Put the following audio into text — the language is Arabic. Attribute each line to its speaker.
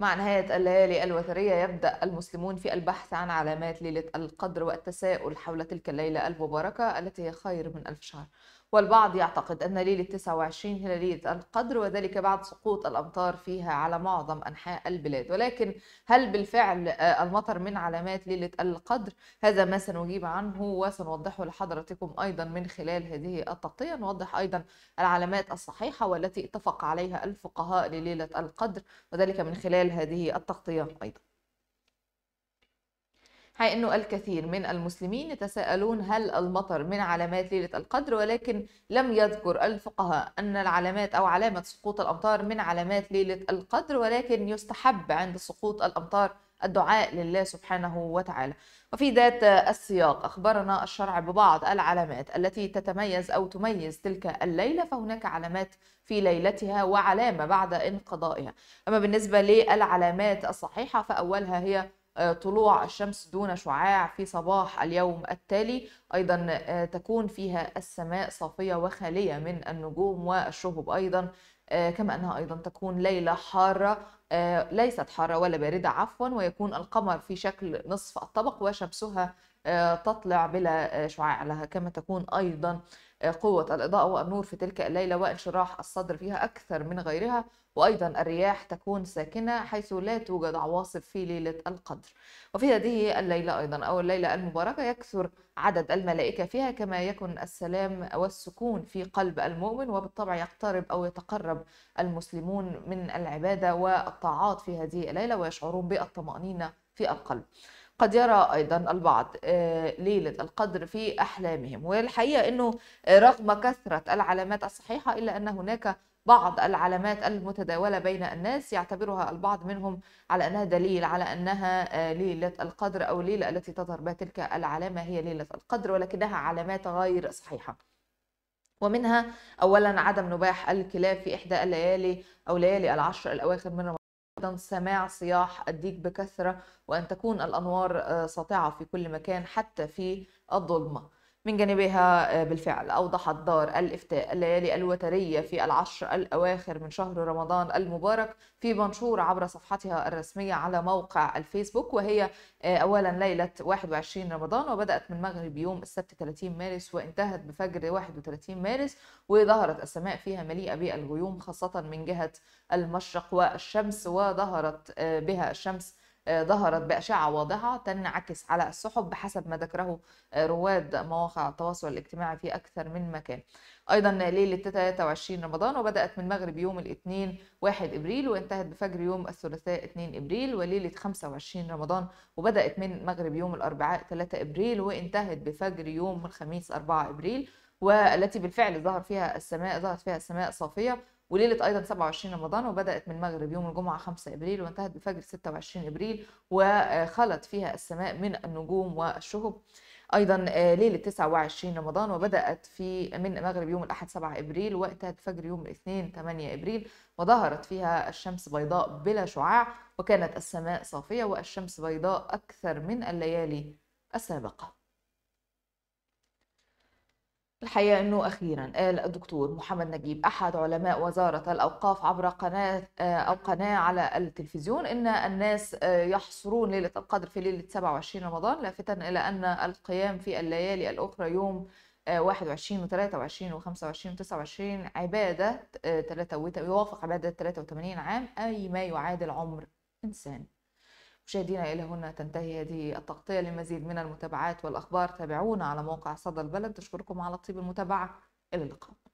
Speaker 1: مع نهاية الليالي الوترية يبدأ المسلمون في البحث عن علامات ليلة القدر والتساؤل حول تلك الليلة المباركة التي هي خير من ألف شهر والبعض يعتقد أن ليلة 29 هي ليلة القدر وذلك بعد سقوط الأمطار فيها على معظم أنحاء البلاد ولكن هل بالفعل آه، المطر من علامات ليلة القدر؟ هذا ما سنجيب عنه وسنوضحه لحضرتكم أيضا من خلال هذه التغطية نوضح أيضا العلامات الصحيحة والتي اتفق عليها الفقهاء لليلة القدر وذلك من خلال هذه التغطية أيضا هي أنه الكثير من المسلمين يتساءلون هل المطر من علامات ليلة القدر ولكن لم يذكر الفقهاء أن العلامات أو علامة سقوط الأمطار من علامات ليلة القدر ولكن يستحب عند سقوط الأمطار الدعاء لله سبحانه وتعالى وفي ذات السياق أخبرنا الشرع ببعض العلامات التي تتميز أو تميز تلك الليلة فهناك علامات في ليلتها وعلامة بعد انقضائها أما بالنسبة للعلامات الصحيحة فأولها هي آه، طلوع الشمس دون شعاع في صباح اليوم التالي أيضا آه، تكون فيها السماء صافية وخالية من النجوم والشهب أيضا آه، كما أنها أيضا تكون ليلة حارة ليست حارة ولا باردة عفوا ويكون القمر في شكل نصف الطبق وشمسها تطلع بلا شعاع لها كما تكون أيضا قوة الإضاءة والنور في تلك الليلة وانشراح الصدر فيها أكثر من غيرها وأيضا الرياح تكون ساكنة حيث لا توجد عواصف في ليلة القدر وفي هذه الليلة أيضا أو الليلة المباركة يكثر عدد الملائكة فيها كما يكن السلام والسكون في قلب المؤمن وبالطبع يقترب أو يتقرب المسلمون من العبادة والطاعات في هذه الليلة ويشعرون بالطمأنينة في القلب قد يرى ايضا البعض آه، ليله القدر في احلامهم والحقيقه انه رغم كثره العلامات الصحيحه الا ان هناك بعض العلامات المتداولة بين الناس يعتبرها البعض منهم على أنها دليل على أنها آه، ليلة القدر أو الليلة التي تظهر بها تلك العلامة هي ليلة القدر ولكنها علامات غير صحيحة ومنها أولا عدم نباح الكلاب في إحدى الليالي أو ليالي العشر الأواخر من رمضان سماع صياح الديك بكثرة وأن تكون الأنوار آه، ساطعة في كل مكان حتى في الظلمة من جانبها آه، بالفعل أوضحت دار الإفتاء الليالي الوترية في العشر الأواخر من شهر رمضان المبارك في منشور عبر صفحتها الرسمية على موقع الفيسبوك وهي آه، أولا ليلة 21 رمضان وبدأت من مغرب يوم السبت 30 مارس وانتهت بفجر 31 مارس وظهرت السماء فيها مليئة بالغيوم خاصة من جهة المشرق والشمس وظهرت آه، بها الشمس آه، ظهرت بأشعة واضحة تنعكس على السحب بحسب ما ذكره آه، رواد مواقع التواصل الاجتماعي في أكثر من مكان أيضا ليلة 23 رمضان وبدأت من مغرب يوم الاثنين 1 إبريل وانتهت بفجر يوم الثلاثاء 2 إبريل وليلة 25 رمضان وبدأت من مغرب يوم الأربعاء 3 إبريل وانتهت بفجر يوم الخميس 4 إبريل والتي بالفعل ظهر فيها السماء ظهرت فيها السماء صافية وليله ايضا 27 رمضان وبدات من المغرب يوم الجمعه 5 ابريل وانتهت بفجر 26 ابريل وخلت فيها السماء من النجوم والشهب ايضا آه، ليله 29 رمضان وبدات في من مغرب يوم الاحد 7 ابريل وانتهت فجر يوم الاثنين 8 ابريل وظهرت فيها الشمس بيضاء بلا شعاع وكانت السماء صافيه والشمس بيضاء اكثر من الليالي السابقه الحقيقة أنه أخيرا قال آه، الدكتور محمد نجيب أحد علماء وزارة الأوقاف عبر قناة آه، أو قناة على التلفزيون أن الناس آه، يحصرون ليلة القدر في ليلة 27 رمضان لافتا إلى أن القيام في الليالي الأخرى يوم 21 و23 و25 و29 عبادة 3 يوافق عبادة 83 عام أي ما يعادل عمر إنسان مشاهدينا إلى هنا تنتهي هذه التغطية لمزيد من المتابعات والأخبار تابعونا على موقع صدى البلد نشكركم على طيب المتابعة إلى اللقاء